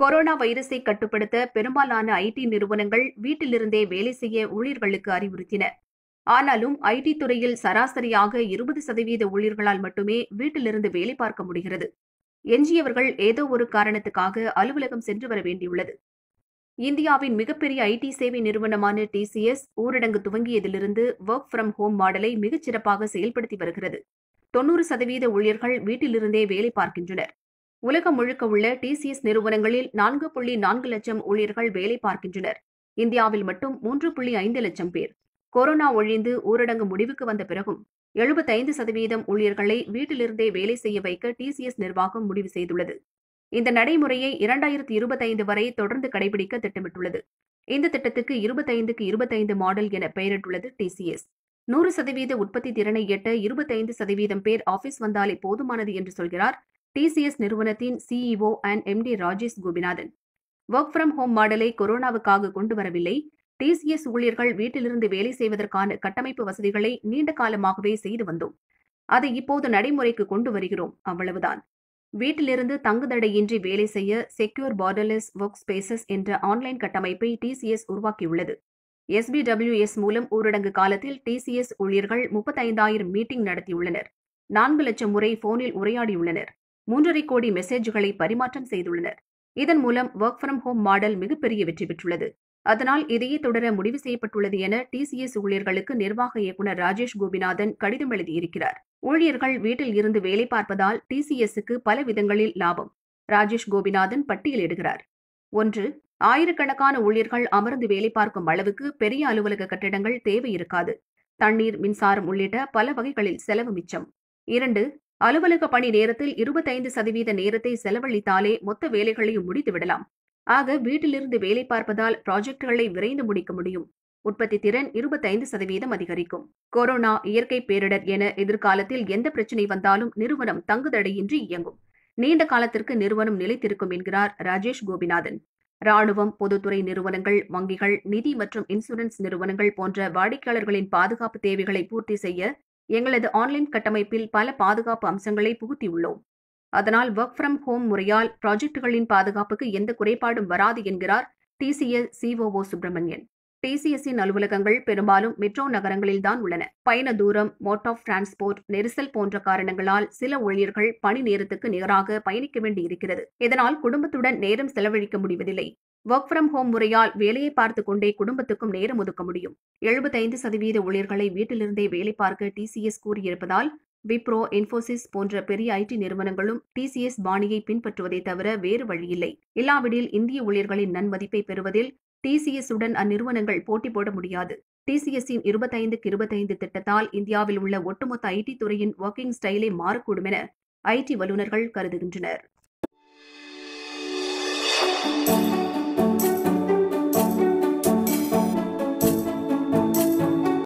corona வைரஸை கட்டுப்படுத்த பெரும்பாலான ஐடி நிறுவனங்கள் வீட்டிலிருந்தே வேலை செய்ய ஊழியர்களுக்கு அறிவுறுத்தின ஆனாலும் ஐடி துறையில் சராசரியாக இருபது சதவீத ஊழியர்களால் மட்டுமே வீட்டிலிருந்து வேலை பார்க்க முடிகிறது எஞ்சியவர்கள் ஏதோ ஒரு காரணத்துக்காக அலுவலகம் சென்று வர வேண்டியுள்ளது இந்தியாவின் மிகப்பெரிய ஐடி சேவை நிறுவனமான டிசிஎஸ் ஊரடங்கு துவங்கியதிலிருந்து ஒர்க் ஃப்ரம் ஹோம் மாடலை மிகச் சிறப்பாக செயல்படுத்தி வருகிறது தொன்னூறு சதவீத ஊழியர்கள் வீட்டிலிருந்தே வேலை பார்க்கின்றனர் உலகம் முழுக்க உள்ள டிசிஎஸ் நிறுவனங்களில் நான்கு புள்ளி நான்கு லட்சம் ஊழியர்கள் வேலை பார்க்கின்றனர் இந்தியாவில் மட்டும் மூன்று புள்ளி ஐந்து லட்சம் பேர் கொரோனா ஒழிந்து ஊரடங்கு முடிவுக்கு வந்த பிறகும் எழுபத்தைந்து சதவீதம் ஊழியர்களை வீட்டிலிருந்தே வேலை செய்ய வைக்க டிசிஎஸ் நிர்வாகம் முடிவு செய்துள்ளது இந்த நடைமுறையை இரண்டாயிரத்தி இருபத்தைந்து வரை தொடர்ந்து கடைபிடிக்க திட்டமிட்டுள்ளது இந்த திட்டத்துக்கு இருபத்தைந்துக்கு இருபத்தைந்து மாடல் என பெயரிட்டுள்ளது டிசிஎஸ் நூறு சதவீத உற்பத்தி திறனை எட்ட இருபத்தைந்து சதவீதம் பேர் ஆபீஸ் வந்தாலே போதுமானது என்று சொல்கிறார் டிசிஎஸ் நிறுவனத்தின் CEO and MD Rajesh Gopinathan work from home மாடலை கொரோனாவுக்காக கொண்டு வரவில்லை டிசிஎஸ் ஊழியர்கள் வீட்டிலிருந்து வேலை செய்வதற்கான கட்டமைப்பு வசதிகளை நீண்ட காலமாகவே செய்து வந்தோம் அதை இப்போது நடைமுறைக்கு கொண்டு வருகிறோம் அவ்வளவுதான் வீட்டிலிருந்து தங்குதடையின்றி வேலை செய்ய செக்யூர் பார்டர்லெஸ் ஒர்க் ஸ்பேசஸ் என்ற ஆன்லைன் கட்டமைப்பை டிசிஎஸ் உருவாக்கியுள்ளது எஸ்பிடபிள்யூஎஸ் மூலம் ஊரடங்கு காலத்தில் டிசிஎஸ் ஊழியர்கள் முப்பத்தைந்தாயிரம் மீட்டிங் நடத்தியுள்ளனர் நான்கு லட்சம் முறை போனில் உரையாடியுள்ளனர் மூன்றரை கோடி மெசேஜ்களை பரிமாற்றம் செய்துள்ளனர் இதன் மூலம் ஒர்க் ஃப்ரம் ஹோம் மாடல் மிகப்பெரிய வெற்றி பெற்றுள்ளது அதனால் இதையே தொடர முடிவு செய்யப்பட்டுள்ளது என டிசிஎஸ் ஊழியர்களுக்கு நிர்வாக இயக்குநர் ராஜேஷ் கோபிநாதன் கடிதம் எழுதியிருக்கிறார் ஊழியர்கள் வீட்டில் இருந்து வேலை பார்ப்பதால் டிசிஎஸ்க்கு பல விதங்களில் லாபம் ராஜேஷ் கோபிநாதன் பட்டியலிடுகிறார் ஒன்று ஆயிரக்கணக்கான ஊழியர்கள் அமர்ந்து வேலை பார்க்கும் அளவுக்கு பெரிய அலுவலக கட்டிடங்கள் தேவை இருக்காது தண்ணீர் மின்சாரம் உள்ளிட்ட பல வகைகளில் செலவு மிச்சம் இரண்டு அலுவலக பணி நேரத்தில் இருபத்தைந்து சதவீத நேரத்தை செலவழித்தாலே மொத்த வேலைகளையும் முடித்து விடலாம் ஆக வீட்டிலிருந்து வேலை பார்ப்பதால் ப்ராஜெக்டுகளை விரைந்து முடிக்க முடியும் உற்பத்தி திறன் இருபத்தைந்து சதவீதம் அதிகரிக்கும் கொரோனா இயற்கை பேரிடர் என எதிர்காலத்தில் எந்த பிரச்சினை வந்தாலும் நிறுவனம் தங்குதடையின்றி இயங்கும் நீண்ட காலத்திற்கு நிறுவனம் நிலைத்திருக்கும் என்கிறார் ராஜேஷ் கோபிநாதன் ராணுவம் பொதுத்துறை நிறுவனங்கள் வங்கிகள் நிதி மற்றும் இன்சூரன்ஸ் நிறுவனங்கள் போன்ற வாடிக்கையாளர்களின் பாதுகாப்பு தேவைகளை பூர்த்தி செய்ய எங்களது ஆன்லைன் கட்டமைப்பில் பல பாதுகாப்பு அம்சங்களை புகுத்தியுள்ளோம் அதனால் ஒர்க் ஃப்ரம் ஹோம் முறையால் ப்ராஜெக்டுகளின் பாதுகாப்புக்கு எந்த குறைபாடும் வராது என்கிறார் டிசிஎஸ் சிஓஓ சுப்பிரமணியன் டிசிஎஸ்இன் அலுவலகங்கள் பெரும்பாலும் மெட்ரோ நகரங்களில்தான் உள்ளன பயண தூரம் மோட் ஆஃப் டிரான்ஸ்போர்ட் நெரிசல் போன்ற காரணங்களால் சில ஊழியர்கள் பணி நேரத்துக்கு நிகராக பயணிக்க வேண்டியிருக்கிறது இதனால் குடும்பத்துடன் நேரம் செலவழிக்க முடிவதில்லை ஒர்க் ஃப்ரம் ஹோம் முறையால் வேலையை பார்த்து கொண்டே குடும்பத்துக்கும் நேரம் ஒதுக்க முடியும் எழுபத்தைந்து சதவீத ஊழியர்களை வீட்டிலிருந்தே வேலை பார்க்க டிசிஎஸ் கூறியிருப்பதால் விப்ரோ இன்போசிஸ் போன்ற பெரிய ஐடி நிறுவனங்களும் டிசிஎஸ் பாணியை பின்பற்றுவதை தவிர வேறு வழியில்லை இல்லாவிடில் இந்திய ஊழியர்களின் நன்மதிப்பை பெறுவதில் டிசிஎஸ் உடன் அந்நிறுவனங்கள் போட்டி போட முடியாது டிசிஎஸ்இன் இருபத்தைந்துக்கு இருபத்தைந்து திட்டத்தால் இந்தியாவில் உள்ள ஒட்டுமொத்த ஐடி துறையின் ஒர்க்கிங் ஸ்டைலே மாறக்கூடும் என ஐடி வல்லுநர்கள் கருதுகின்றனர்